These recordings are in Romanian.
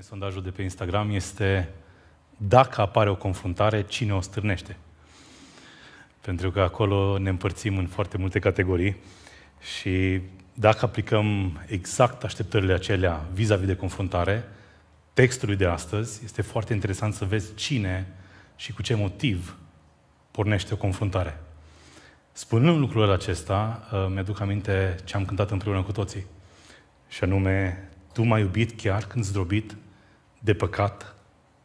spune sondajul de pe Instagram, este dacă apare o confruntare, cine o stârnește? Pentru că acolo ne împărțim în foarte multe categorii și dacă aplicăm exact așteptările acelea vis-a-vis de confruntare, textului de astăzi, este foarte interesant să vezi cine și cu ce motiv pornește o confruntare. Spunând lucrul acesta, ă, mi-aduc aminte ce am cântat împreună cu toții. Și anume, tu m-ai iubit chiar când zdrobit de păcat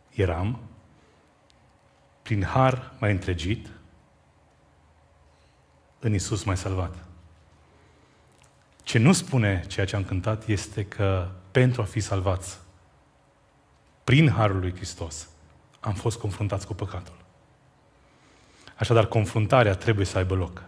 eram, prin har mai întregit, în Isus mai salvat. Ce nu spune ceea ce am cântat este că pentru a fi salvați, prin harul lui Hristos, am fost confruntați cu păcatul. Așadar, confruntarea trebuie să aibă loc.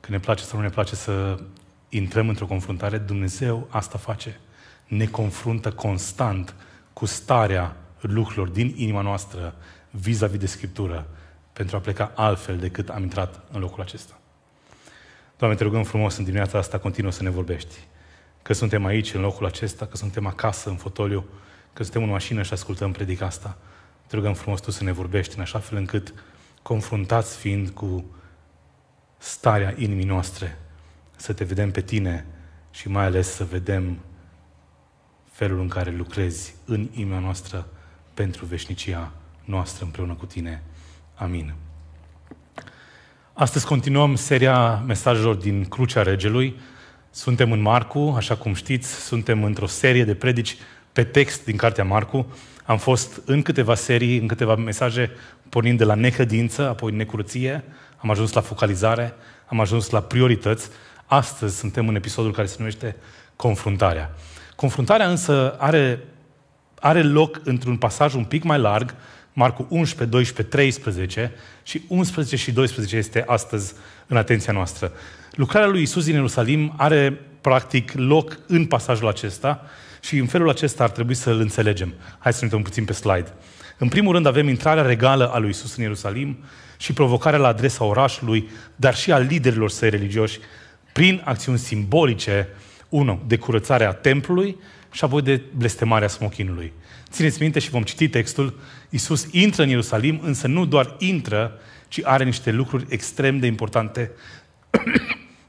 Că ne place sau nu ne place să intrăm într-o confruntare, Dumnezeu asta face. Ne confruntă constant cu starea lucrurilor din inima noastră vis-a-vis de Scriptură pentru a pleca altfel decât am intrat în locul acesta. Doamne, te rugăm frumos în dimineața asta continuă să ne vorbești. Că suntem aici, în locul acesta, că suntem acasă, în fotoliu, că suntem în mașină și ascultăm predica asta. Te rugăm frumos Tu să ne vorbești în așa fel încât, confruntați fiind cu starea inimii noastre, să te vedem pe Tine și mai ales să vedem felul în care lucrezi în inima noastră pentru veșnicia noastră împreună cu tine. Amin. Astăzi continuăm seria mesajelor din Crucea Regelui. Suntem în Marcu, așa cum știți, suntem într-o serie de predici pe text din Cartea Marcu. Am fost în câteva serii, în câteva mesaje, pornind de la necredință, apoi necurăție, am ajuns la focalizare, am ajuns la priorități. Astăzi suntem în episodul care se numește Confruntarea. Confruntarea însă are, are loc într-un pasaj un pic mai larg, Marcu 11, 12, 13 și 11 și 12 este astăzi în atenția noastră. Lucrarea lui Isus din Ierusalim are practic loc în pasajul acesta și în felul acesta ar trebui să-l înțelegem. Hai să ne uităm puțin pe slide. În primul rând avem intrarea regală a lui Isus în Ierusalim și provocarea la adresa orașului, dar și a liderilor săi religioși, prin acțiuni simbolice 1. De curățarea templului și apoi de blestemarea smochinului. Țineți minte și vom citi textul, Iisus intră în Ierusalim, însă nu doar intră, ci are niște lucruri extrem de importante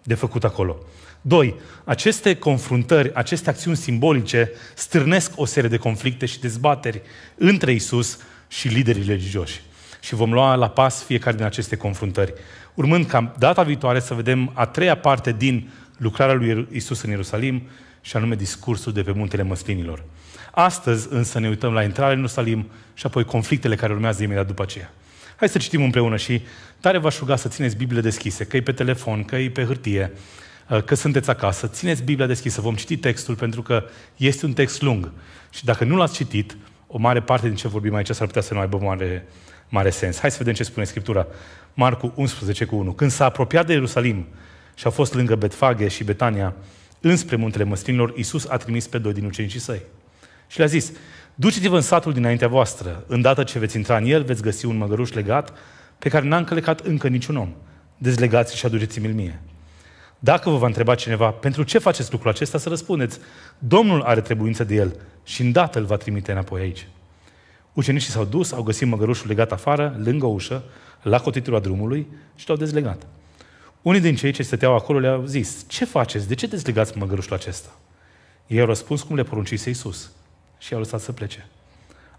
de făcut acolo. 2. Aceste confruntări, aceste acțiuni simbolice stârnesc o serie de conflicte și dezbateri între Isus și liderii religioși. Și vom lua la pas fiecare din aceste confruntări. Urmând ca data viitoare să vedem a treia parte din lucrarea lui Isus în Ierusalim și anume discursul de pe muntele măslinilor. Astăzi însă ne uităm la intrarea în Ierusalim și apoi conflictele care urmează imediat după aceea. Hai să citim împreună și tare v-aș ruga să țineți Biblia deschise, că e pe telefon, că e pe hârtie, uh, că sunteți acasă. Țineți Biblia deschisă, vom citi textul pentru că este un text lung și dacă nu l-ați citit, o mare parte din ce vorbim aici s-ar putea să nu aibă mare, mare sens. Hai să vedem ce spune Scriptura. Marcu 11 cu 1. Când s-a apropiat de Ierusalim, și a fost lângă Betfage și Betania, înspre muntele măslinilor, Iisus a trimis pe doi din ucenicii săi. Și le-a zis, duceți-vă în satul dinaintea voastră, îndată ce veți intra în el, veți găsi un măgăruș legat pe care n-a încălecat încă niciun om. Dezlegați și aduceți-mi-l mie. Dacă vă va întreba cineva, pentru ce faceți lucrul acesta, să răspundeți, Domnul are trebuință de el și îndată îl va trimite înapoi aici. Ucenicii s-au dus, au găsit măgărușul legat afară, lângă ușă, la cotitura drumului și l-au dezlegat. Unii din cei ce stăteau acolo le-au zis, ce faceți? De ce dezlegați măgărușul acesta? Ei au răspuns cum le poruncise Iisus și i-au lăsat să plece.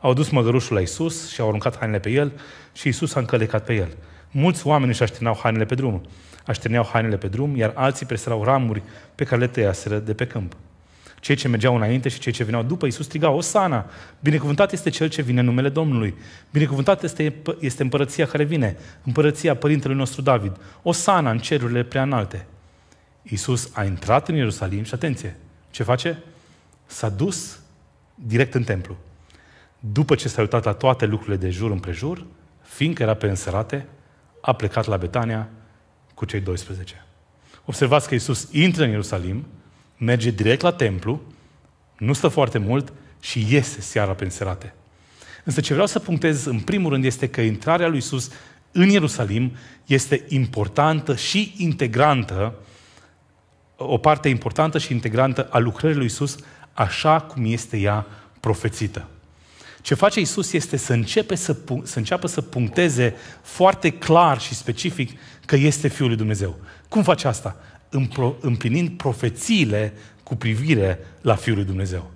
Au dus măgărușul la Iisus și au aruncat hainele pe el și Iisus a încălecat pe el. Mulți oameni își așterneau hainele pe drum. Așterneau hainele pe drum, iar alții presărau ramuri pe care le tăiaseră de pe câmp. Cei ce mergeau înainte și cei ce veneau după Iisus strigau, Osana! Binecuvântat este Cel ce vine în numele Domnului. Binecuvântat este, este împărăția care vine, împărăția Părintelui nostru David. Osana în cerurile preanalte. Iisus a intrat în Ierusalim și atenție, ce face? S-a dus direct în templu. După ce s-a uitat la toate lucrurile de jur împrejur, fiindcă era pe înserate, a plecat la Betania cu cei 12. Observați că Iisus intră în Ierusalim, merge direct la templu, nu stă foarte mult și iese seara pe înserate. Însă ce vreau să punctez în primul rând este că intrarea lui Isus în Ierusalim este importantă și integrantă, o parte importantă și integrantă a lucrării lui Isus, așa cum este ea profețită. Ce face Isus este să, începe să, să înceapă să puncteze foarte clar și specific că este Fiul lui Dumnezeu. Cum face asta? împlinind profețiile cu privire la Fiul lui Dumnezeu.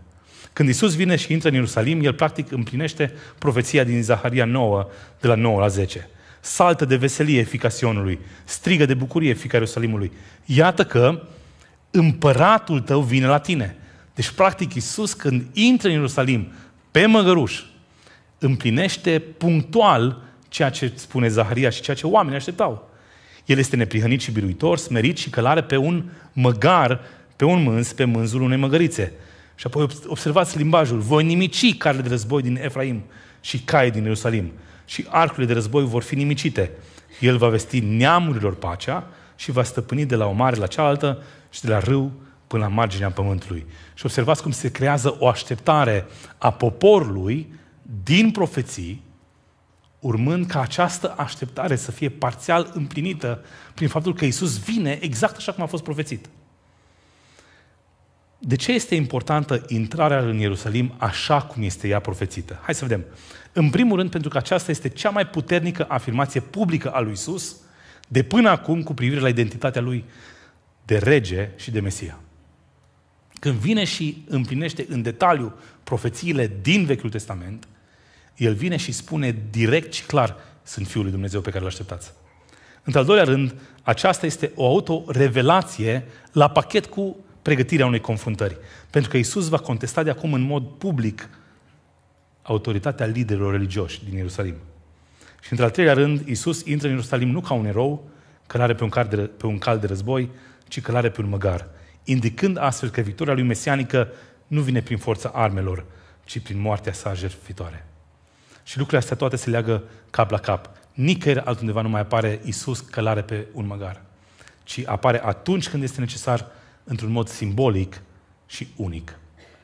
Când Isus vine și intră în Ierusalim, el practic împlinește profeția din Zaharia 9, de la 9 la 10. Saltă de veselie fica Sionului, strigă de bucurie fica Ierusalimului. Iată că împăratul tău vine la tine. Deci, practic, Isus când intră în Ierusalim, pe măgăruș, împlinește punctual ceea ce spune Zaharia și ceea ce oamenii așteptau. El este neprihănit și biruitor, smerit și călare pe un măgar, pe un mânz, pe mânzul unei măgărițe. Și apoi observați limbajul. Voi nimici carele de război din Efraim și cai din Ierusalim. Și arcurile de război vor fi nimicite. El va vesti neamurilor pacea și va stăpâni de la o mare la cealaltă și de la râu până la marginea pământului. Și observați cum se creează o așteptare a poporului din profeții urmând ca această așteptare să fie parțial împlinită prin faptul că Isus vine exact așa cum a fost profețit. De ce este importantă intrarea în Ierusalim așa cum este ea profețită? Hai să vedem. În primul rând, pentru că aceasta este cea mai puternică afirmație publică a lui Isus de până acum cu privire la identitatea lui de rege și de Mesia. Când vine și împlinește în detaliu profețiile din Vechiul Testament – el vine și spune direct și clar, sunt Fiul lui Dumnezeu pe care îl așteptați. Într-al doilea rând, aceasta este o autorevelație la pachet cu pregătirea unei confruntări. Pentru că Isus va contesta de acum în mod public autoritatea liderilor religioși din Ierusalim. Și într-al treilea rând, Isus intră în Ierusalim nu ca un erou, l-are pe un, cal de, pe un cal de război, ci l-are pe un măgar, indicând astfel că victoria lui mesianică nu vine prin forța armelor, ci prin moartea sa jertfitoare. Și lucrurile astea toate se leagă cap la cap. Nicăieri altundeva nu mai apare Isus călare pe un măgar, ci apare atunci când este necesar, într-un mod simbolic și unic.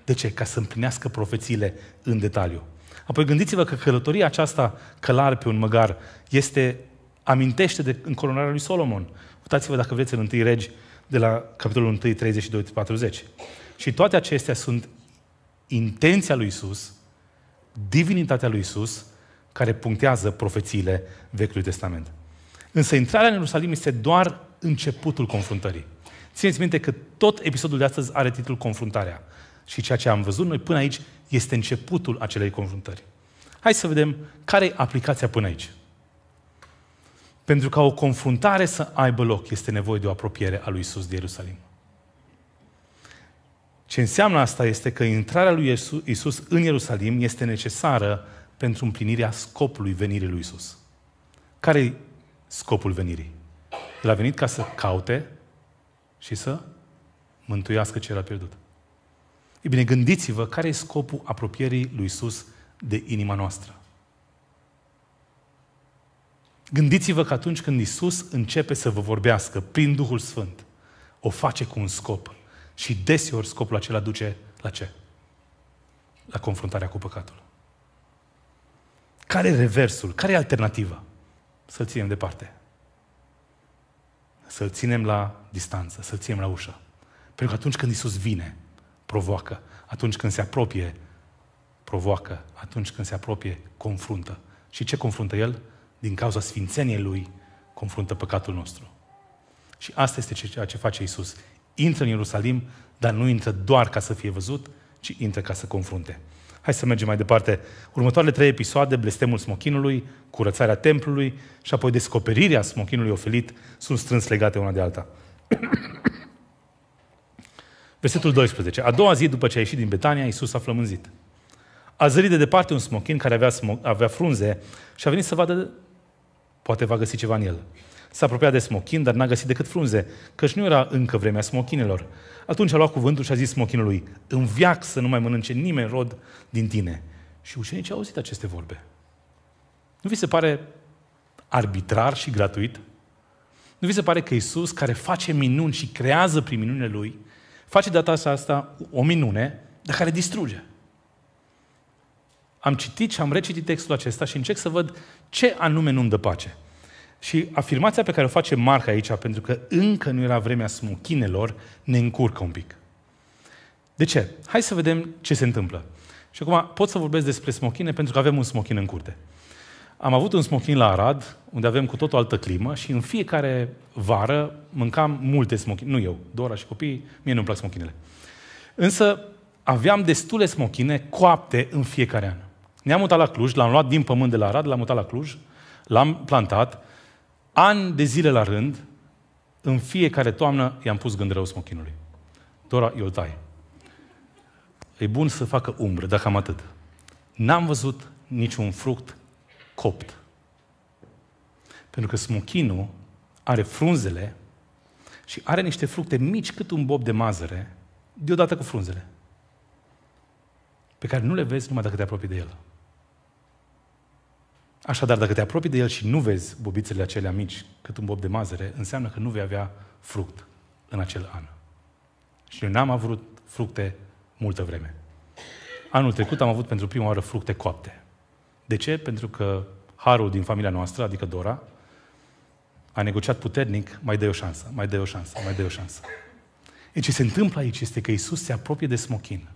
De ce? Ca să împlinească profețiile în detaliu. Apoi gândiți-vă că călătoria aceasta călare pe un măgar este, amintește de încoronarea lui Solomon. Uitați-vă dacă vreți în 1 Regi de la capitolul 1, 32-40. Și toate acestea sunt intenția lui Isus divinitatea lui Isus, care punctează profețiile Vechiului Testament. Însă intrarea în Ierusalim este doar începutul confruntării. Țineți minte că tot episodul de astăzi are titlul Confruntarea. Și ceea ce am văzut noi până aici este începutul acelei confruntări. Hai să vedem care e aplicația până aici. Pentru ca o confruntare să aibă loc, este nevoie de o apropiere a lui Isus de Ierusalim. Ce înseamnă asta este că intrarea lui Isus în Ierusalim este necesară pentru împlinirea scopului venirii lui Isus. Care e scopul venirii? El a venit ca să caute și să mântuiască ce era pierdut. E bine, gândiți-vă care e scopul apropierii lui Isus de inima noastră. Gândiți-vă că atunci când Isus începe să vă vorbească prin Duhul Sfânt, o face cu un scop. Și deseori scopul acela duce la ce? La confruntarea cu păcatul. Care e reversul? Care e alternativa? Să-l ținem departe. Să-l ținem la distanță, să-l ținem la ușă. Pentru că atunci când Isus vine, provoacă. Atunci când se apropie, provoacă. Atunci când se apropie, confruntă. Și ce confruntă El? Din cauza sfințeniei Lui, confruntă păcatul nostru. Și asta este ceea ce face Isus intră în Ierusalim, dar nu intră doar ca să fie văzut, ci intră ca să confrunte. Hai să mergem mai departe. Următoarele trei episoade, blestemul smochinului, curățarea templului și apoi descoperirea smochinului ofelit, sunt strâns legate una de alta. Versetul 12. A doua zi după ce a ieșit din Betania, Iisus a flămânzit. A zărit de departe un smochin care avea, smo- avea frunze și a venit să vadă, poate va găsi ceva în el. S-a apropiat de smochin, dar n-a găsit decât frunze, căci nu era încă vremea smochinelor. Atunci a luat cuvântul și a zis smochinului, în viac să nu mai mănânce nimeni rod din tine. Și ucenicii au auzit aceste vorbe. Nu vi se pare arbitrar și gratuit? Nu vi se pare că Isus, care face minuni și creează prin minunile Lui, face data asta o minune, dar care distruge? Am citit și am recitit textul acesta și încerc să văd ce anume nu-mi dă pace. Și afirmația pe care o face marca aici, pentru că încă nu era vremea smuchinelor, ne încurcă un pic. De ce? Hai să vedem ce se întâmplă. Și acum pot să vorbesc despre smochine pentru că avem un smochin în curte. Am avut un smochin la Arad, unde avem cu tot o altă climă și în fiecare vară mâncam multe smochine. Nu eu, Dora și copiii, mie nu-mi plac smochinele. Însă aveam destule smochine coapte în fiecare an. Ne-am mutat la Cluj, l-am luat din pământ de la Arad, l-am mutat la Cluj, l-am plantat ani de zile la rând, în fiecare toamnă i-am pus gând rău smochinului. Dora, eu tai. E bun să facă umbră, dacă am atât. N-am văzut niciun fruct copt. Pentru că smochinul are frunzele și are niște fructe mici cât un bob de mazăre, deodată cu frunzele, pe care nu le vezi numai dacă te apropii de el. Așadar, dacă te apropii de el și nu vezi bobițele acelea mici, cât un bob de mazăre, înseamnă că nu vei avea fruct în acel an. Și eu n-am avut fructe multă vreme. Anul trecut am avut pentru prima oară fructe coapte. De ce? Pentru că Harul din familia noastră, adică Dora, a negociat puternic, mai dă o șansă, mai dă o șansă, mai dă o șansă. E deci ce se întâmplă aici este că Isus se apropie de smochin,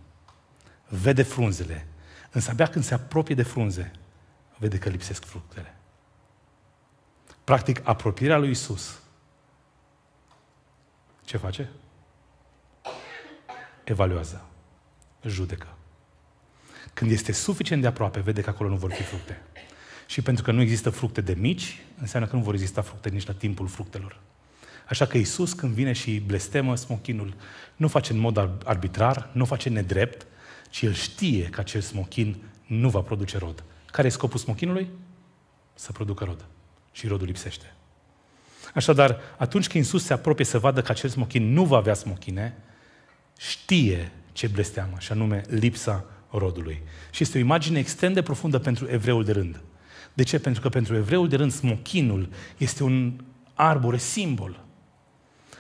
vede frunzele, însă abia când se apropie de frunze, vede că lipsesc fructele. Practic, apropierea lui Isus. Ce face? Evaluează. Judecă. Când este suficient de aproape, vede că acolo nu vor fi fructe. Și pentru că nu există fructe de mici, înseamnă că nu vor exista fructe nici la timpul fructelor. Așa că Isus, când vine și blestemă smochinul, nu face în mod arbitrar, nu face nedrept, ci el știe că acel smochin nu va produce rod. Care e scopul smochinului? Să producă rod. Și rodul lipsește. Așadar, atunci când Iisus se apropie să vadă că acel smochin nu va avea smochine, știe ce blesteamă, și anume lipsa rodului. Și este o imagine extrem de profundă pentru evreul de rând. De ce? Pentru că pentru evreul de rând smochinul este un arbore simbol.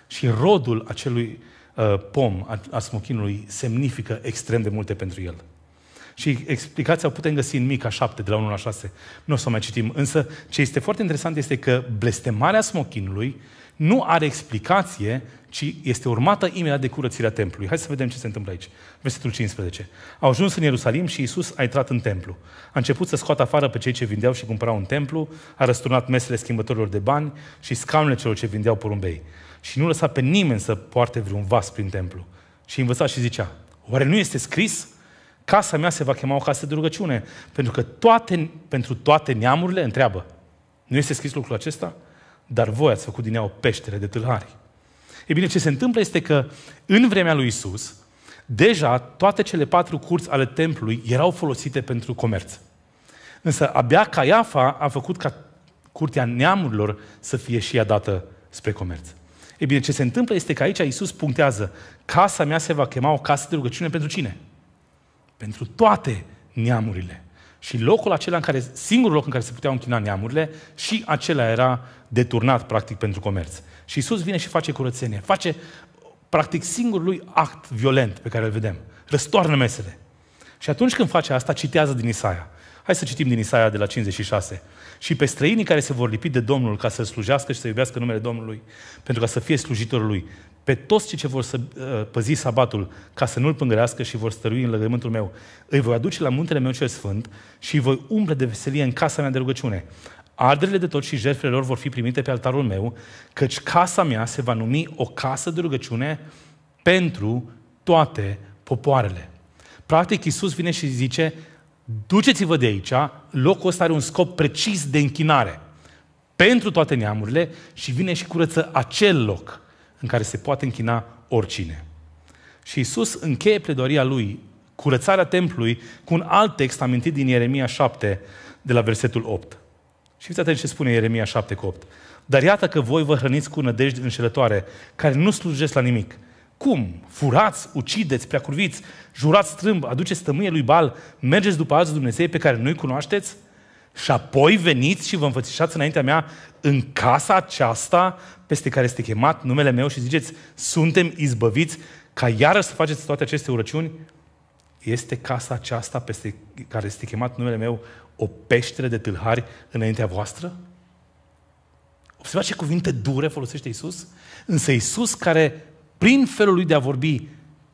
Și rodul acelui uh, pom, a, a smochinului, semnifică extrem de multe pentru el. Și explicația o putem găsi în Mica 7, de la 1 la 6. Nu o să o mai citim. Însă, ce este foarte interesant este că blestemarea smochinului nu are explicație, ci este urmată imediat de curățirea templului. Hai să vedem ce se întâmplă aici. Versetul 15. Au ajuns în Ierusalim și Isus a intrat în templu. A început să scoată afară pe cei ce vindeau și cumpărau în templu, a răsturnat mesele schimbătorilor de bani și scaunele celor ce vindeau porumbei. Și nu lăsa pe nimeni să poarte vreun vas prin templu. Și învăța și zicea, oare nu este scris? Casa mea se va chema o casă de rugăciune, pentru că toate, pentru toate neamurile întreabă. Nu este scris lucrul acesta? Dar voi ați făcut din ea o peștere de tâlhari. E bine, ce se întâmplă este că în vremea lui Isus, deja toate cele patru curți ale templului erau folosite pentru comerț. Însă abia Caiafa a făcut ca curtea neamurilor să fie și ea dată spre comerț. E bine, ce se întâmplă este că aici Isus punctează casa mea se va chema o casă de rugăciune pentru cine? pentru toate neamurile. Și locul acela în care, singurul loc în care se puteau închina neamurile, și acela era deturnat, practic, pentru comerț. Și Isus vine și face curățenie, face, practic, singurul lui act violent pe care îl vedem. Răstoarnă mesele. Și atunci când face asta, citează din Isaia. Hai să citim din Isaia de la 56. Și pe străinii care se vor lipi de Domnul ca să slujească și să iubească numele Domnului, pentru ca să fie slujitorul lui, pe toți cei ce vor să uh, păzi sabatul ca să nu-l pângărească și vor stărui în legământul meu, îi voi aduce la muntele meu cel sfânt și îi voi umple de veselie în casa mea de rugăciune. Arderile de tot și jertfele lor vor fi primite pe altarul meu, căci casa mea se va numi o casă de rugăciune pentru toate popoarele. Practic, Iisus vine și zice, duceți-vă de aici, locul ăsta are un scop precis de închinare pentru toate neamurile și vine și curăță acel loc în care se poate închina oricine. Și Isus încheie pledoria lui, curățarea templului, cu un alt text amintit din Ieremia 7, de la versetul 8. Și fiți atenți ce spune Ieremia 7 cu 8. Dar iată că voi vă hrăniți cu nădejde înșelătoare, care nu slujesc la nimic. Cum? Furați, ucideți, preacurviți, jurați strâmb, aduceți tămâie lui Bal, mergeți după alți Dumnezei pe care nu-i cunoașteți? Și apoi veniți și vă înfățișați înaintea mea în casa aceasta peste care este chemat numele meu și ziceți, suntem izbăviți ca iarăși să faceți toate aceste urăciuni? Este casa aceasta peste care este chemat numele meu o peștere de tâlhari înaintea voastră? Observați ce cuvinte dure folosește Isus? Însă Isus care, prin felul lui de a vorbi,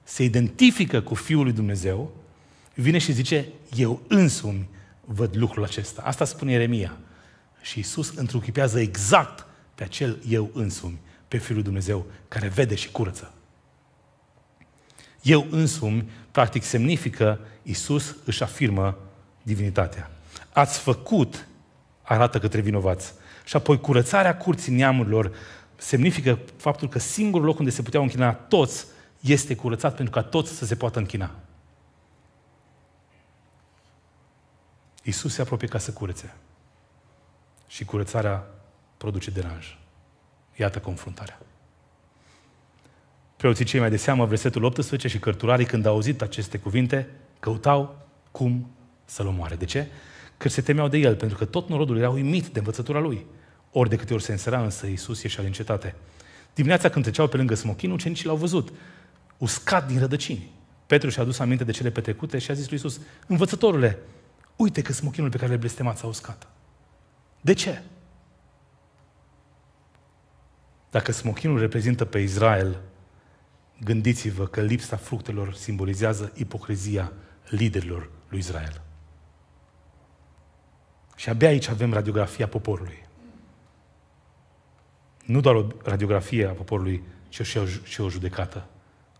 se identifică cu Fiul lui Dumnezeu, vine și zice, eu însumi văd lucrul acesta. Asta spune Ieremia. Și Isus întruchipează exact pe acel eu însumi, pe Fiul Dumnezeu, care vede și curăță. Eu însumi, practic, semnifică Isus își afirmă divinitatea. Ați făcut, arată către vinovați. Și apoi curățarea curții neamurilor semnifică faptul că singurul loc unde se puteau închina toți este curățat pentru ca toți să se poată închina. Isus se apropie ca să curețe. Și curățarea produce deranj. Iată confruntarea. Preoții cei mai de seamă, versetul 18 și cărturarii, când au auzit aceste cuvinte, căutau cum să-l omoare. De ce? Că se temeau de el, pentru că tot norodul era uimit de învățătura lui. Ori de câte ori se însăra, însă Iisus ieșea din cetate. Dimineața când treceau pe lângă smochin, ucenicii l-au văzut, uscat din rădăcini. Petru și-a adus aminte de cele petrecute și a zis lui Iisus, învățătorule, Uite că smochinul pe care le blestemați a uscat. De ce? Dacă smochinul reprezintă pe Israel, gândiți-vă că lipsa fructelor simbolizează ipocrizia liderilor lui Israel. Și abia aici avem radiografia poporului. Nu doar o radiografie a poporului, ci și o, judecată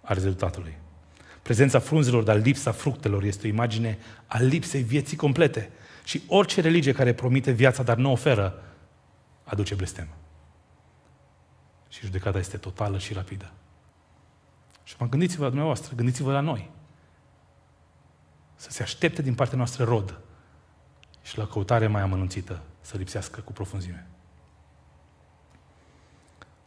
a rezultatului. Prezența frunzelor, dar lipsa fructelor este o imagine a lipsei vieții complete. Și orice religie care promite viața, dar nu oferă, aduce blestem. Și judecata este totală și rapidă. Și mă gândiți-vă la dumneavoastră, gândiți-vă la noi. Să se aștepte din partea noastră rod și la căutare mai amănunțită să lipsească cu profunzime.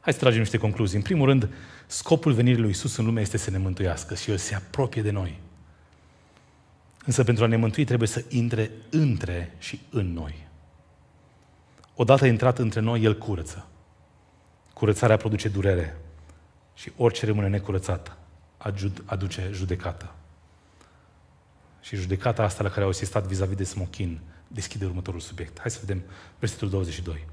Hai să tragem niște concluzii. În primul rând, scopul venirii lui Isus în lume este să ne mântuiască și El se apropie de noi. Însă pentru a ne mântui trebuie să intre între și în noi. Odată intrat între noi, El curăță. Curățarea produce durere și orice rămâne necurățat aduce judecată. Și judecata asta la care au asistat vis-a-vis de smochin deschide următorul subiect. Hai să vedem versetul 22.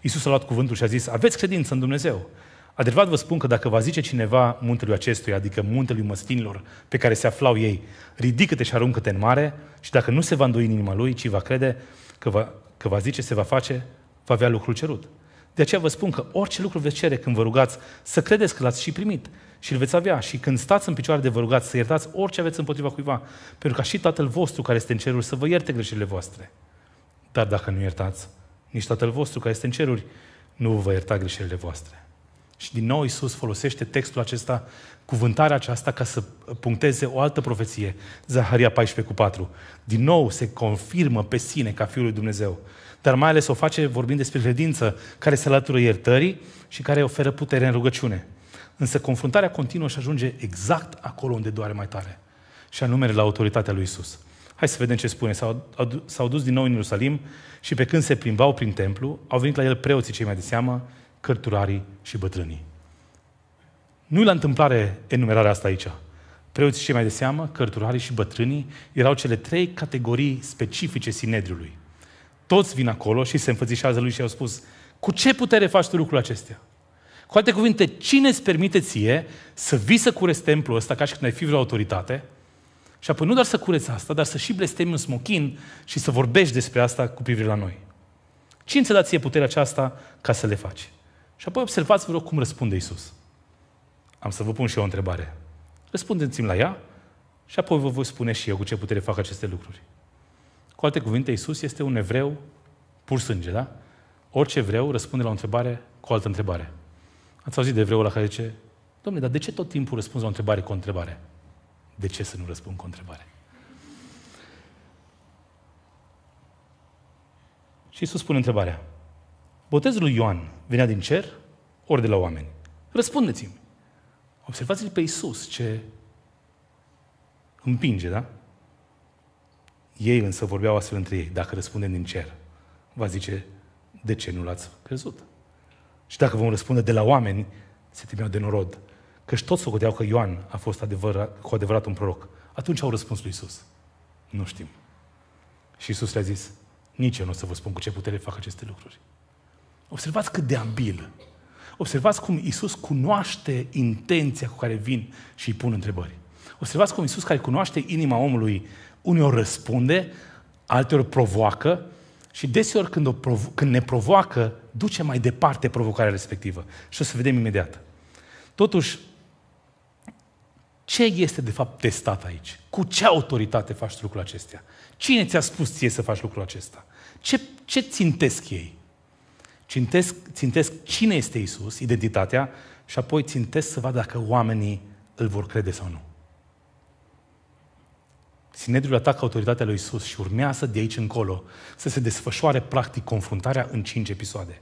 Iisus a luat cuvântul și a zis, aveți credință în Dumnezeu. Adevărat vă spun că dacă va zice cineva muntelui acestuia, adică muntelui măstinilor pe care se aflau ei, ridică-te și aruncă-te în mare și dacă nu se va îndoi în inima lui, ci va crede că va, că va zice, se va face, va avea lucrul cerut. De aceea vă spun că orice lucru veți cere când vă rugați, să credeți că l-ați și primit și îl veți avea. Și când stați în picioare de vă rugați, să iertați orice aveți împotriva cuiva, pentru ca și Tatăl vostru care este în cerul să vă ierte greșelile voastre. Dar dacă nu iertați, nici Tatăl vostru care este în ceruri nu vă ierta greșelile voastre. Și din nou Iisus folosește textul acesta, cuvântarea aceasta, ca să puncteze o altă profeție, Zaharia 14 cu 4. Din nou se confirmă pe sine ca Fiul lui Dumnezeu, dar mai ales o face vorbind despre credință care se alătură iertării și care oferă putere în rugăciune. Însă confruntarea continuă și ajunge exact acolo unde doare mai tare, și anume la autoritatea lui Isus. Hai să vedem ce spune. S-au, s-au dus din nou în Ierusalim și pe când se plimbau prin templu, au venit la el preoții cei mai de seamă, cărturarii și bătrânii. Nu-i la întâmplare enumerarea asta aici. Preoții cei mai de seamă, cărturarii și bătrânii erau cele trei categorii specifice Sinedriului. Toți vin acolo și se înfățișează lui și au spus, cu ce putere faci tu lucrul acestea? Cu alte cuvinte, cine îți permite ție să vii să cureți templul ăsta ca și când ai fi vreo autoritate – și apoi nu doar să cureți asta, dar să și blestemi un smochin și să vorbești despre asta cu privire la noi. Cine ți-a dat ție puterea aceasta ca să le faci? Și apoi observați, vă rog, cum răspunde Isus. Am să vă pun și eu o întrebare. Răspundeți-mi la ea și apoi vă voi spune și eu cu ce putere fac aceste lucruri. Cu alte cuvinte, Isus este un evreu pur sânge, da? Orice evreu răspunde la o întrebare cu o altă întrebare. Ați auzit de evreul la care zice, domnule, dar de ce tot timpul răspunzi la o întrebare cu o întrebare? De ce să nu răspund cu o întrebare? Și Iisus spune întrebarea. Botezul lui Ioan venea din cer ori de la oameni? Răspundeți-mi. Observați-l pe Iisus ce împinge, da? Ei însă vorbeau astfel între ei. Dacă răspundem din cer, va zice, de ce nu l-ați crezut? Și dacă vom răspunde de la oameni, se temeau de norod și toți socoteau că Ioan a fost adevărat, cu adevărat un proroc. Atunci au răspuns lui Isus. Nu știm. Și Isus le-a zis, nici eu nu o să vă spun cu ce putere fac aceste lucruri. Observați cât de abil. Observați cum Isus cunoaște intenția cu care vin și îi pun întrebări. Observați cum Isus, care cunoaște inima omului, uneori răspunde, alteori provoacă și deseori când, o provo- când ne provoacă, duce mai departe provocarea respectivă. Și o să vedem imediat. Totuși, ce este de fapt testat aici? Cu ce autoritate faci lucrul acestea? Cine ți-a spus ție să faci lucrul acesta? Ce, ce țintesc ei? Țintesc, țintesc cine este Isus, identitatea, și apoi țintesc să vadă dacă oamenii îl vor crede sau nu. Sinedriul atacă autoritatea lui Isus și urmează de aici încolo să se desfășoare practic confruntarea în cinci episoade.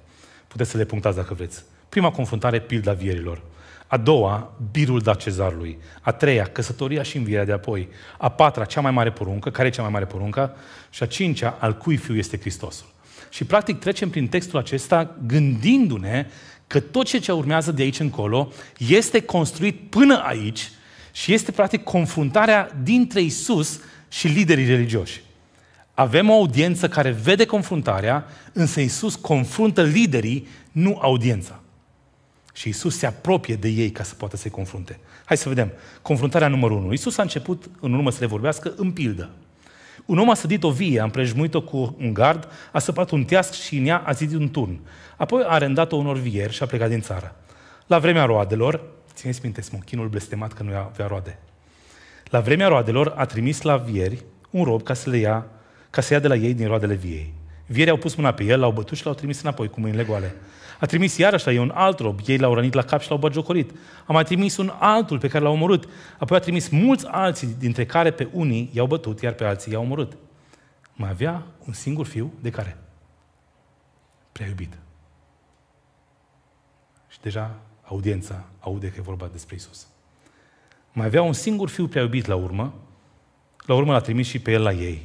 Puteți să le punctați dacă vreți. Prima confruntare, pilda vierilor. A doua, birul da cezarului. A treia, căsătoria și învierea de apoi. A patra, cea mai mare poruncă. Care e cea mai mare poruncă? Și a cincea, al cui fiu este Hristosul. Și practic trecem prin textul acesta gândindu-ne că tot ce ce urmează de aici încolo este construit până aici și este practic confruntarea dintre Isus și liderii religioși. Avem o audiență care vede confruntarea, însă Isus confruntă liderii, nu audiența. Și Isus se apropie de ei ca să poată să-i confrunte. Hai să vedem. Confruntarea numărul 1. Isus a început în urmă să le vorbească în pildă. Un om a sădit o vie, a împrejmuit-o cu un gard, a săpat un teasc și în ea a zidit un turn. Apoi a arendat-o unor vieri și a plecat din țară. La vremea roadelor, țineți minte, smochinul blestemat că nu avea roade. La vremea roadelor a trimis la vieri un rob ca să le ia, ca să ia de la ei din roadele viei. Vierii au pus mâna pe el, l-au bătut și l-au trimis înapoi cu mâinile goale. A trimis iarăși la ei un alt rob, ei l-au rănit la cap și l-au bagiocorit. A mai trimis un altul pe care l-au omorât. Apoi a trimis mulți alții, dintre care pe unii i-au bătut, iar pe alții i-au omorât. Mai avea un singur fiu de care? Prea iubit. Și deja audiența aude că e vorba despre Isus. Mai avea un singur fiu prea iubit la urmă, la urmă l-a trimis și pe el la ei.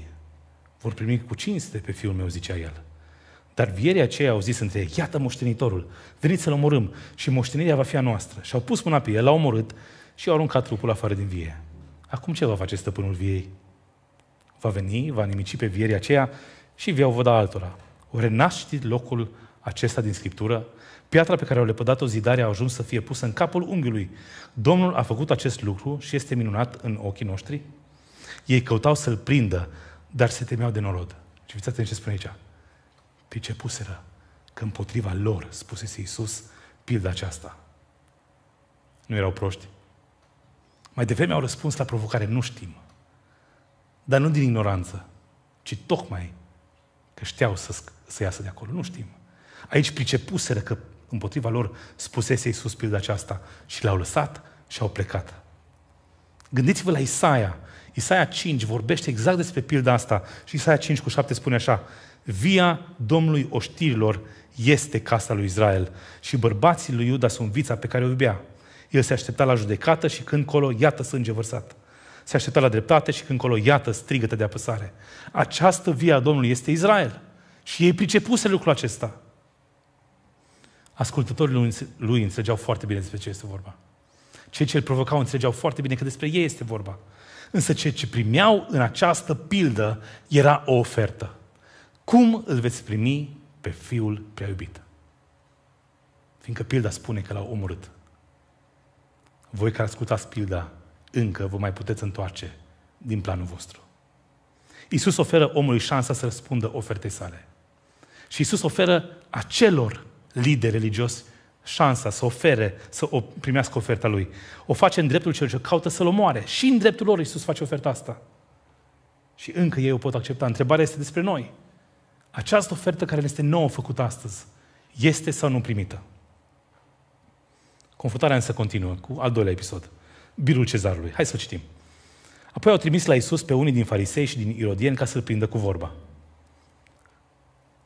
Vor primi cu cinste pe fiul meu, zicea el. Dar vierii aceia au zis între ei, iată moștenitorul, veniți să-l omorâm și moștenirea va fi a noastră. Și au pus mâna pe el, l-au omorât și au aruncat trupul afară din vie. Acum ce va face stăpânul viei? Va veni, va nimici pe vierii aceia și viau vă da altora. O renaști locul acesta din Scriptură? Piatra pe care au lepădat-o zidarea a ajuns să fie pusă în capul unghiului. Domnul a făcut acest lucru și este minunat în ochii noștri? Ei căutau să-l prindă, dar se temeau de norod. Și fiți atenți ce spune aici pricepuseră că împotriva lor spusese Iisus pilda aceasta. Nu erau proști. Mai devreme au răspuns la provocare, nu știm. Dar nu din ignoranță, ci tocmai că știau să, să iasă de acolo. Nu știm. Aici pricepuseră că împotriva lor spusese Iisus pilda aceasta și l-au lăsat și au plecat. Gândiți-vă la Isaia. Isaia 5 vorbește exact despre pilda asta și Isaia 5 cu 7 spune așa Via Domnului oștirilor este casa lui Israel și bărbații lui Iuda sunt vița pe care o iubea. El se aștepta la judecată și când colo, iată sânge vărsat. Se aștepta la dreptate și când colo, iată strigătă de apăsare. Această via Domnului este Israel. Și ei pricepuse lucrul acesta. Ascultătorii lui înțelegeau foarte bine despre ce este vorba. Cei ce îl provocau înțelegeau foarte bine că despre ei este vorba. Însă ceea ce primeau în această pildă era o ofertă. Cum îl veți primi pe fiul prea iubit? Fiindcă pilda spune că l-au omorât. Voi care ascultați pilda, încă vă mai puteți întoarce din planul vostru. Iisus oferă omului șansa să răspundă ofertei sale. Și Iisus oferă acelor lideri religioși șansa să ofere, să o primească oferta lui. O face în dreptul celor ce caută să-l omoare. Și în dreptul lor Iisus face oferta asta. Și încă ei o pot accepta. Întrebarea este despre noi această ofertă care ne este nouă făcută astăzi este sau nu primită? Confruntarea însă continuă cu al doilea episod. Birul cezarului. Hai să citim. Apoi au trimis la Isus pe unii din farisei și din irodieni ca să-l prindă cu vorba.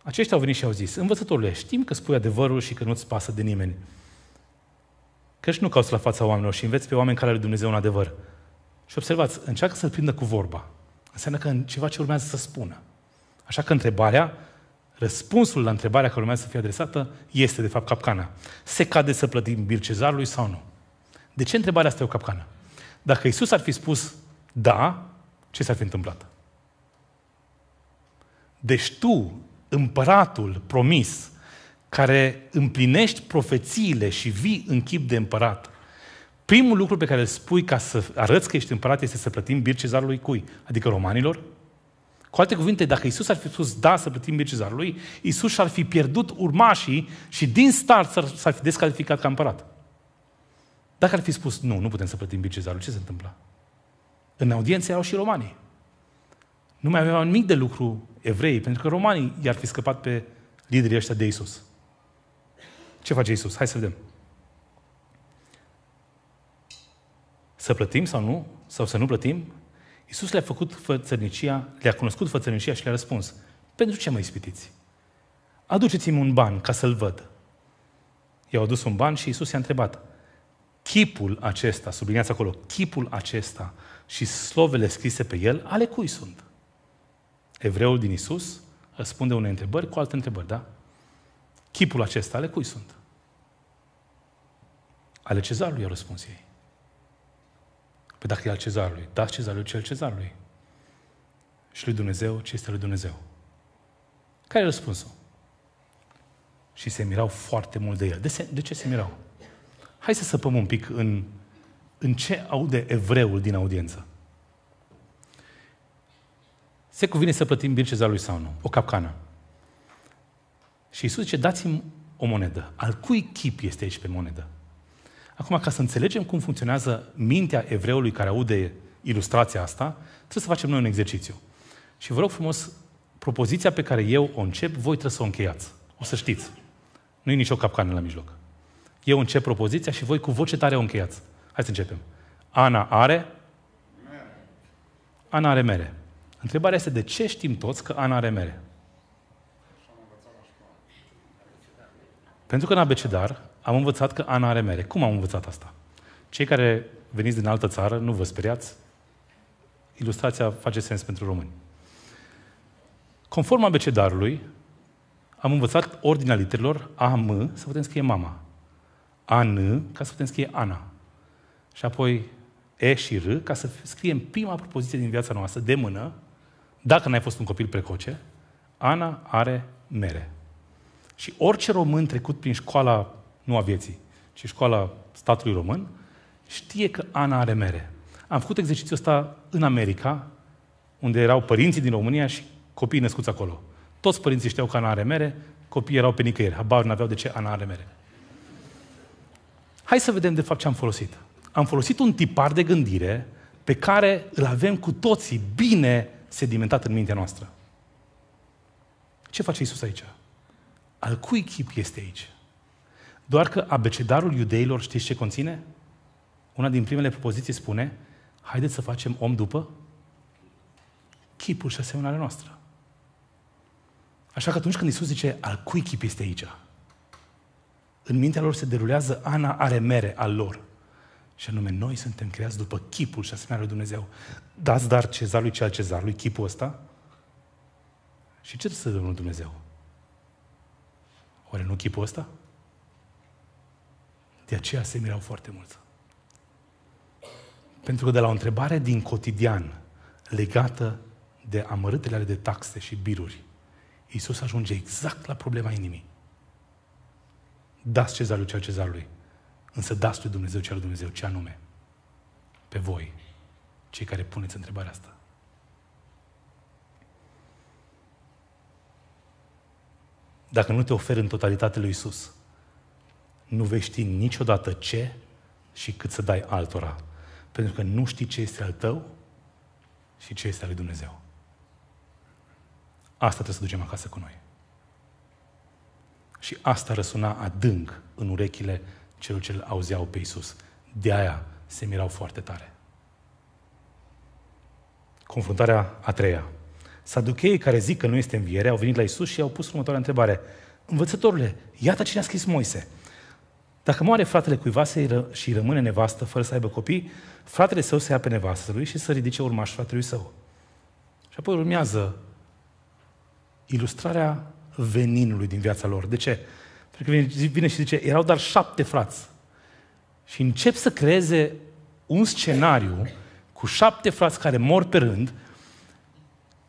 Aceștia au venit și au zis, învățătorule, știm că spui adevărul și că nu-ți pasă de nimeni. Căci nu cauți la fața oamenilor și înveți pe oameni care are Dumnezeu un adevăr. Și observați, încearcă să-l prindă cu vorba. Înseamnă că în ceva ce urmează să spună. Așa că întrebarea, răspunsul la întrebarea care urmează să fie adresată este, de fapt, capcana. Se cade să plătim bir cezarului sau nu? De ce întrebarea asta e o capcană? Dacă Isus ar fi spus da, ce s-ar fi întâmplat? Deci tu, împăratul promis, care împlinești profețiile și vii în chip de împărat, primul lucru pe care îl spui ca să arăți că ești împărat este să plătim bir cezarului cui? Adică romanilor? Cu alte cuvinte, dacă Isus ar fi spus da să plătim bircizarului, Isus ar fi pierdut urmașii și din start s-ar fi descalificat ca împărat. Dacă ar fi spus nu, nu putem să plătim bircizarul, ce se întâmpla? În audiență erau și romanii. Nu mai aveau nimic de lucru evrei, pentru că romanii i-ar fi scăpat pe liderii ăștia de Isus. Ce face Isus? Hai să vedem. Să plătim sau nu? Sau să nu plătim? Iisus le-a făcut fățărnicia, le-a cunoscut fățărnicia și le-a răspuns, pentru ce mă ispitiți? Aduceți-mi un ban ca să-l văd. I-au adus un ban și Iisus i-a întrebat, chipul acesta, subliniați acolo, chipul acesta și slovele scrise pe el, ale cui sunt? Evreul din Isus răspunde unei întrebări cu alte întrebări, da? Chipul acesta ale cui sunt? Ale cezarului, au răspuns ei. Păi dacă e al cezarului, dați cezarului cel cezarului. Și lui Dumnezeu ce este lui Dumnezeu. Care e răspunsul? Și se mirau foarte mult de el. De, se, de ce se mirau? Hai să săpăm un pic în, în ce aude evreul din audiență. Se cuvine să plătim bir cezarului sau nu? O capcană. Și Isus zice, dați-mi o monedă. Al cui chip este aici pe monedă? Acum, ca să înțelegem cum funcționează mintea evreului care aude ilustrația asta, trebuie să facem noi un exercițiu. Și vă rog frumos, propoziția pe care eu o încep, voi trebuie să o încheiați. O să știți. Nu e nicio capcană la mijloc. Eu încep propoziția și voi cu voce tare o încheiați. Hai să începem. Ana are... Ana are mere. Întrebarea este de ce știm toți că Ana are mere? Pentru că în abecedar am învățat că Ana are mere. Cum am învățat asta? Cei care veniți din altă țară, nu vă speriați, ilustrația face sens pentru români. Conform abecedarului, am învățat ordinea literelor AM să putem scrie mama, AN ca să putem scrie Ana, și apoi E și R ca să scriem prima propoziție din viața noastră de mână, dacă n-ai fost un copil precoce, Ana are mere. Și orice român trecut prin școala nu a vieții, ci școala statului român, știe că Ana are mere. Am făcut exercițiul ăsta în America, unde erau părinții din România și copiii născuți acolo. Toți părinții știau că Ana are mere, copiii erau pe nicăieri, habar n-aveau de ce Ana are mere. Hai să vedem de fapt ce am folosit. Am folosit un tipar de gândire pe care îl avem cu toții bine sedimentat în mintea noastră. Ce face Isus aici? Al cui chip este aici? Doar că abecedarul iudeilor știți ce conține? Una din primele propoziții spune, haideți să facem om după chipul și asemănarea noastră. Așa că atunci când Isus zice, al cui chip este aici? În mintea lor se derulează Ana are mere al lor. Și anume, noi suntem creați după chipul și asemenea lui Dumnezeu. Dați dar cezarului ce al cezarului, chipul ăsta? Și ce să dăm Dumnezeu? Oare nu chipul ăsta? De aceea se mirau foarte mult. Pentru că de la o întrebare din cotidian legată de amărâtele ale de taxe și biruri, Iisus ajunge exact la problema inimii. Dați cezarul ceea cezarului, însă dați lui Dumnezeu ceea lui Dumnezeu, ce anume? Pe voi, cei care puneți întrebarea asta. Dacă nu te oferi în totalitate lui Iisus, nu vei ști niciodată ce și cât să dai altora. Pentru că nu știi ce este al tău și ce este al lui Dumnezeu. Asta trebuie să ducem acasă cu noi. Și asta răsuna adânc în urechile celor ce auzeau pe Iisus. De aia se mirau foarte tare. Confruntarea a treia. Saducheii care zic că nu este înviere au venit la Isus și i-au pus următoarea întrebare. Învățătorule, iată cine a scris Moise. Dacă moare fratele cuiva și rămâne nevastă fără să aibă copii, fratele său se ia pe nevastă lui și să ridice urmașul fratelui său. Și apoi urmează ilustrarea veninului din viața lor. De ce? Pentru că vine și zice, erau doar șapte frați. Și încep să creeze un scenariu cu șapte frați care mor pe rând,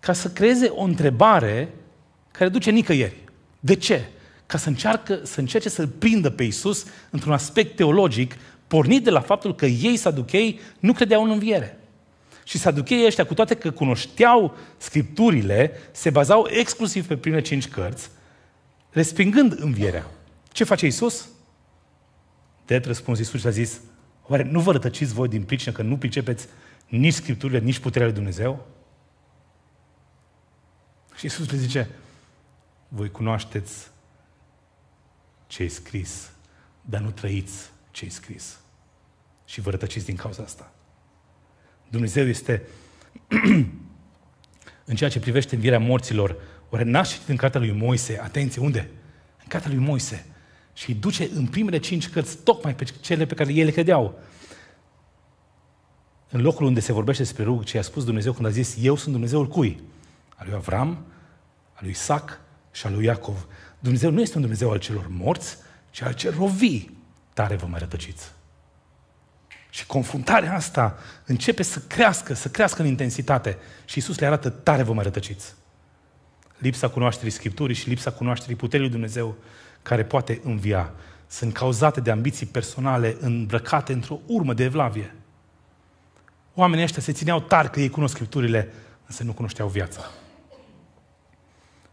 ca să creeze o întrebare care duce nicăieri. De ce? ca să, încearcă, să încerce să-L prindă pe Isus într-un aspect teologic, pornit de la faptul că ei, saduchei, nu credeau în înviere. Și saduchei ăștia, cu toate că cunoșteau scripturile, se bazau exclusiv pe primele cinci cărți, respingând învierea. Ce face Isus? De răspuns, Isus a zis, oare nu vă rătăciți voi din pricină că nu pricepeți nici scripturile, nici puterea lui Dumnezeu? Și Isus le zice, voi cunoașteți ce-i scris, dar nu trăiți ce-i scris. Și vă rătăciți din cauza asta. Dumnezeu este, în ceea ce privește învierea morților, ori renaștere din în cartea lui Moise, atenție, unde? În cartea lui Moise. Și îi duce în primele cinci cărți, tocmai pe cele pe care ei le credeau. În locul unde se vorbește despre rug, ce a spus Dumnezeu când a zis, eu sunt Dumnezeul cui? Al lui Avram, al lui Isaac și al lui Iacov. Dumnezeu nu este un Dumnezeu al celor morți, ci al celor vii. Tare vă mai rătăciți. Și confruntarea asta începe să crească, să crească în intensitate. Și Isus le arată, tare vă mai rătăciți. Lipsa cunoașterii Scripturii și lipsa cunoașterii puterii lui Dumnezeu care poate învia sunt cauzate de ambiții personale îmbrăcate într-o urmă de evlavie. Oamenii ăștia se țineau tari că ei cunosc Scripturile, însă nu cunoșteau viața.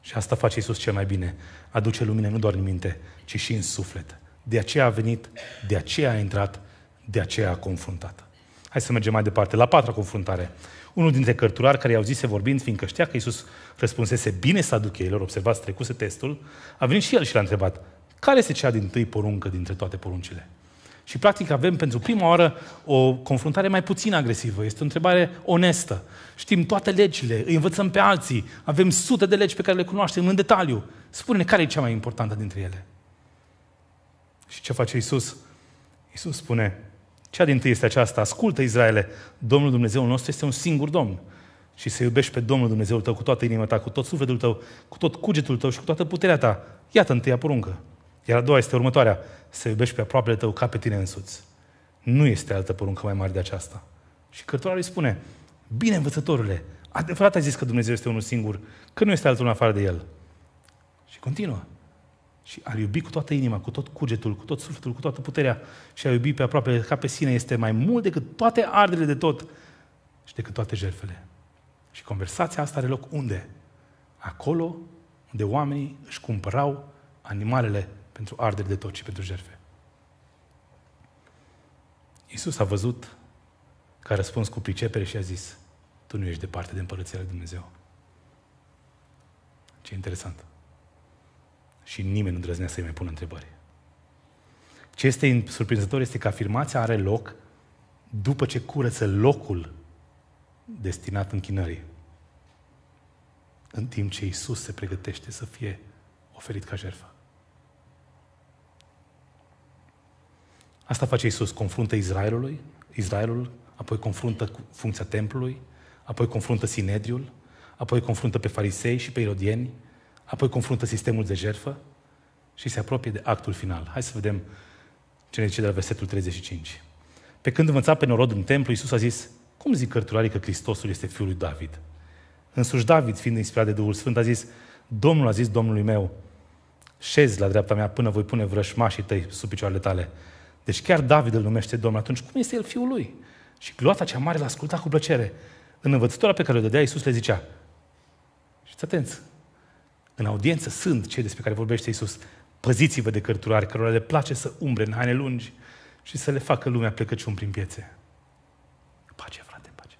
Și asta face Iisus cel mai bine. Aduce lumină nu doar în minte, ci și în suflet. De aceea a venit, de aceea a intrat, de aceea a confruntat. Hai să mergem mai departe, la patra confruntare. Unul dintre cărturari care i-au zis se vorbind, fiindcă știa că Iisus răspunsese bine să aducă ei lor, observați, trecuse testul, a venit și el și l-a întrebat, care este cea din tâi poruncă dintre toate poruncile? Și practic avem pentru prima oară o confruntare mai puțin agresivă. Este o întrebare onestă. Știm toate legile, îi învățăm pe alții, avem sute de legi pe care le cunoaștem în detaliu. Spune-ne care e cea mai importantă dintre ele. Și ce face Isus? Isus spune, cea din tâi este aceasta, ascultă Israele, Domnul Dumnezeul nostru este un singur Domn și să iubești pe Domnul Dumnezeul tău cu toată inima ta, cu tot sufletul tău, cu tot cugetul tău și cu toată puterea ta. Iată întâia poruncă. Iar a doua este următoarea. Să iubești pe aproapele tău ca pe tine însuți. Nu este altă poruncă mai mare de aceasta. Și cărturarul îi spune, bine învățătorule, adevărat ai zis că Dumnezeu este unul singur, că nu este altul în afară de El. Și continuă. Și a iubi cu toată inima, cu tot cugetul, cu tot sufletul, cu toată puterea și a iubi pe aproape ca pe sine este mai mult decât toate ardele de tot și decât toate jertfele. Și conversația asta are loc unde? Acolo unde oamenii își cumpărau animalele pentru arderi de tot și pentru jerfe. Iisus a văzut că a răspuns cu pricepere și a zis, tu nu ești departe de împărăția lui Dumnezeu. Ce interesant. Și nimeni nu drăznea să-i mai pună întrebări. Ce este surprinzător este că afirmația are loc după ce curăță locul destinat închinării. În timp ce Isus se pregătește să fie oferit ca jertfă. Asta face Isus, confruntă Israelului, Israelul, apoi confruntă funcția templului, apoi confruntă Sinedriul, apoi confruntă pe farisei și pe irodieni, apoi confruntă sistemul de jerfă și se apropie de actul final. Hai să vedem ce ne zice de la versetul 35. Pe când învăța pe norod în templu, Iisus a zis, cum zic cărturarii că Hristosul este fiul lui David? Însuși David, fiind inspirat de Duhul Sfânt, a zis, Domnul a zis Domnului meu, șezi la dreapta mea până voi pune vrășmașii tăi sub picioarele tale. Deci chiar David îl numește Domnul. Atunci cum este el fiul lui? Și gloata cea mare l-a ascultat cu plăcere. În învățătura pe care o dădea, Iisus le zicea, Și atenți, în audiență sunt cei despre care vorbește Iisus, păziți-vă de cărturari, cărora le place să umbre în haine lungi și să le facă lumea plecăciun prin piețe. Pace, frate, pace.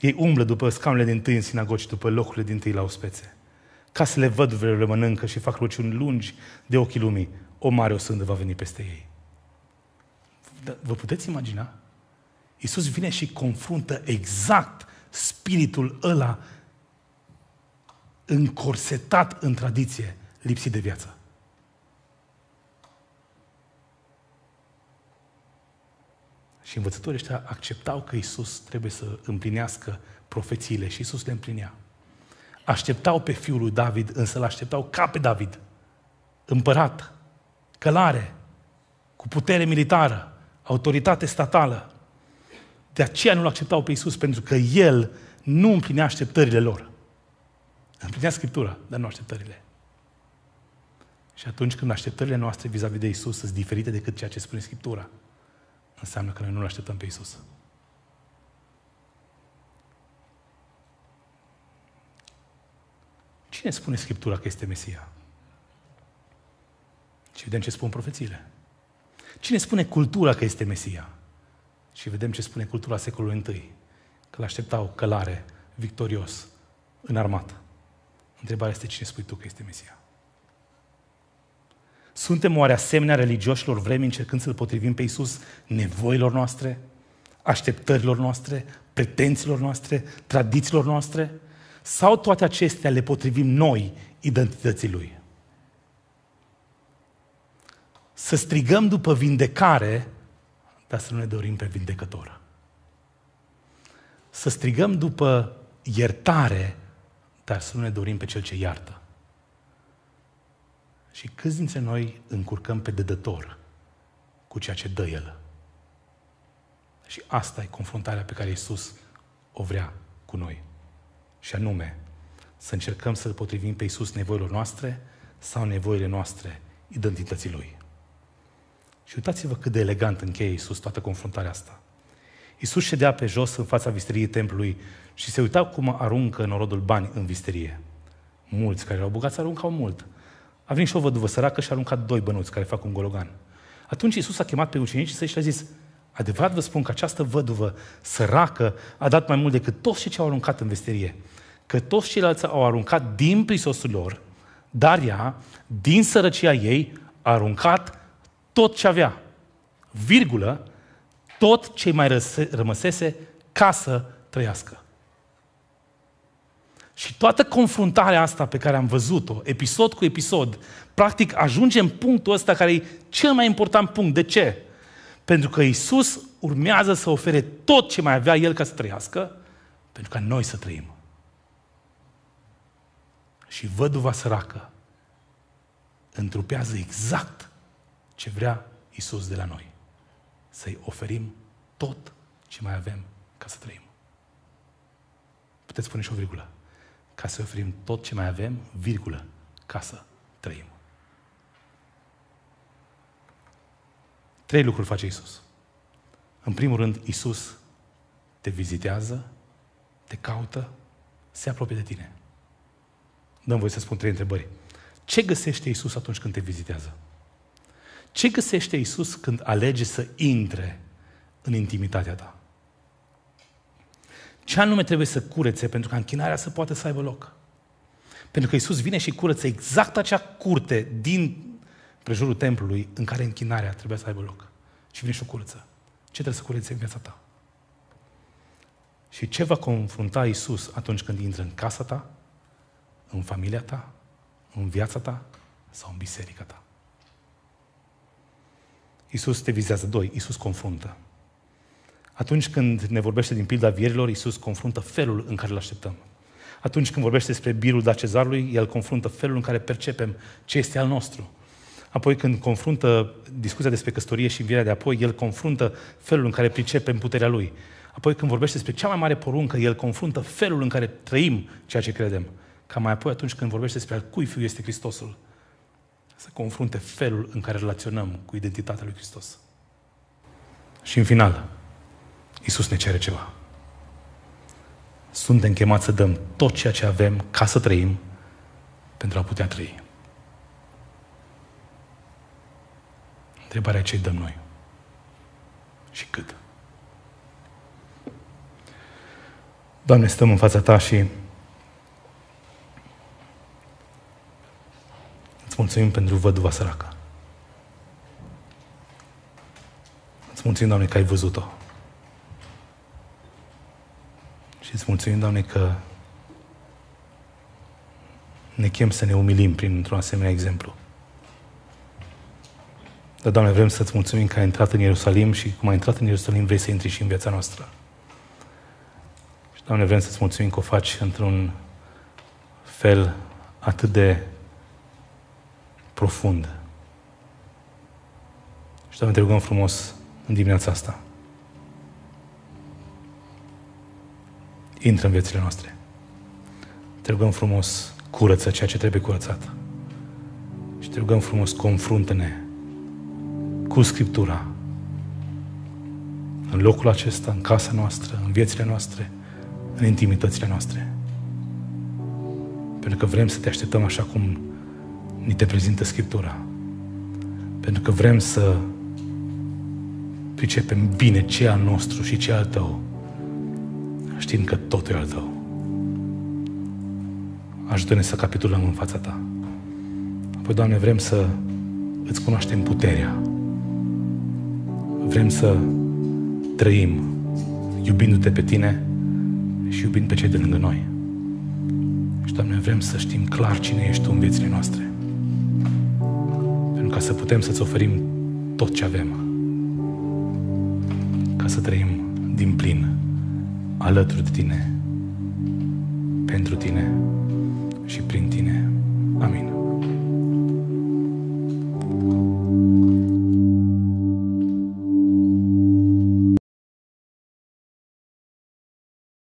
Ei umblă după scaunele din tâi în sinagogi, după locurile din tâi la ospețe ca să le mănâncă și fac rugăciuni lungi de ochii lumii. O mare osândă va veni peste ei. Dar vă puteți imagina? Iisus vine și confruntă exact spiritul ăla încorsetat în tradiție, lipsit de viață. Și învățătorii ăștia acceptau că Isus trebuie să împlinească profețiile și Isus le împlinea așteptau pe fiul lui David, însă îl așteptau ca pe David, împărat, călare, cu putere militară, autoritate statală. De aceea nu-l acceptau pe Isus, pentru că el nu împlinea așteptările lor. Împlinea Scriptura, dar nu așteptările. Și atunci când așteptările noastre vis-a-vis de Isus sunt diferite decât ceea ce spune Scriptura, înseamnă că noi nu-L așteptăm pe Isus. Cine spune Scriptura că este Mesia? Și vedem ce spun profețiile. Cine spune cultura că este Mesia? Și vedem ce spune cultura secolului I, că l-așteptau călare, victorios, în armată. Întrebarea este cine spui tu că este Mesia? Suntem oare asemenea religioșilor vremi încercând să-L potrivim pe Iisus nevoilor noastre, așteptărilor noastre, pretențiilor noastre, tradițiilor noastre? Sau toate acestea le potrivim noi identității Lui? Să strigăm după vindecare, dar să nu ne dorim pe vindecător. Să strigăm după iertare, dar să nu ne dorim pe cel ce iartă. Și câți dintre noi încurcăm pe dădător cu ceea ce dă el? Și asta e confruntarea pe care Iisus o vrea cu noi. Și anume, să încercăm să-L potrivim pe Iisus nevoilor noastre sau nevoile noastre identității Lui. Și uitați-vă cât de elegant încheie Iisus toată confruntarea asta. Iisus ședea pe jos în fața visteriei templului și se uita cum aruncă norodul bani în visterie. Mulți care erau bogați aruncau mult. A venit și o văduvă săracă și a aruncat doi bănuți care fac un gologan. Atunci Iisus a chemat pe ucenici să și a zis, adevărat vă spun că această văduvă săracă a dat mai mult decât toți cei ce au aruncat în vesterie, că toți ceilalți au aruncat din prisosul lor, dar ea, din sărăcia ei, a aruncat tot ce avea. Virgulă, tot ce mai rămăsese ca să trăiască. Și toată confruntarea asta pe care am văzut-o, episod cu episod, practic ajunge în punctul ăsta care e cel mai important punct. De ce? Pentru că Isus urmează să ofere tot ce mai avea El ca să trăiască, pentru ca noi să trăim și văduva săracă întrupează exact ce vrea Isus de la noi. Să-i oferim tot ce mai avem ca să trăim. Puteți spune și o virgulă. Ca să oferim tot ce mai avem, virgulă, ca să trăim. Trei lucruri face Isus. În primul rând, Isus te vizitează, te caută, se apropie de tine. Dăm voi să spun trei întrebări. Ce găsește Isus atunci când te vizitează? Ce găsește Isus când alege să intre în intimitatea ta? Ce anume trebuie să curețe pentru ca închinarea să poată să aibă loc? Pentru că Isus vine și curăță exact acea curte din prejurul templului în care închinarea trebuie să aibă loc. Și vine și o curăță. Ce trebuie să curețe în viața ta? Și ce va confrunta Isus atunci când intră în casa ta, în familia ta? În viața ta? Sau în biserica ta? Iisus te vizează. Doi, Iisus confruntă. Atunci când ne vorbește din pilda vierilor, Iisus confruntă felul în care îl așteptăm. Atunci când vorbește despre birul de cezarului, el confruntă felul în care percepem ce este al nostru. Apoi când confruntă discuția despre căsătorie și învierea de apoi, el confruntă felul în care pricepem puterea lui. Apoi când vorbește despre cea mai mare poruncă, el confruntă felul în care trăim ceea ce credem ca mai apoi atunci când vorbește despre cui fiu este Hristosul, să confrunte felul în care relaționăm cu identitatea lui Hristos. Și în final, Iisus ne cere ceva. Suntem chemați să dăm tot ceea ce avem ca să trăim pentru a putea trăi. Întrebarea ce dăm noi și cât. Doamne, stăm în fața Ta și mulțumim pentru văduva săracă. Îți mulțumim, Doamne, că ai văzut-o. Și îți mulțumim, Doamne, că ne chem să ne umilim prin un asemenea exemplu. Dar, Doamne, vrem să-ți mulțumim că ai intrat în Ierusalim și cum ai intrat în Ierusalim vrei să intri și în viața noastră. Și, Doamne, vrem să-ți mulțumim că o faci într-un fel atât de profundă. Și Doamne, te rugăm frumos în dimineața asta. Intră în viețile noastre. Te rugăm frumos, curăță ceea ce trebuie curățat. Și te rugăm frumos, confruntă-ne cu Scriptura în locul acesta, în casa noastră, în viețile noastre, în intimitățile noastre. Pentru că vrem să te așteptăm așa cum ni te prezintă Scriptura. Pentru că vrem să pricepem bine ce al nostru și ce al tău, știind că totul e al tău. Ajută-ne să capitulăm în fața ta. Apoi, Doamne, vrem să îți cunoaștem puterea. Vrem să trăim iubindu-te pe tine și iubind pe cei de lângă noi. Și, Doamne, vrem să știm clar cine ești tu în viețile noastre ca să putem să-ți oferim tot ce avem, ca să trăim din plin alături de tine, pentru tine și prin tine. Amin.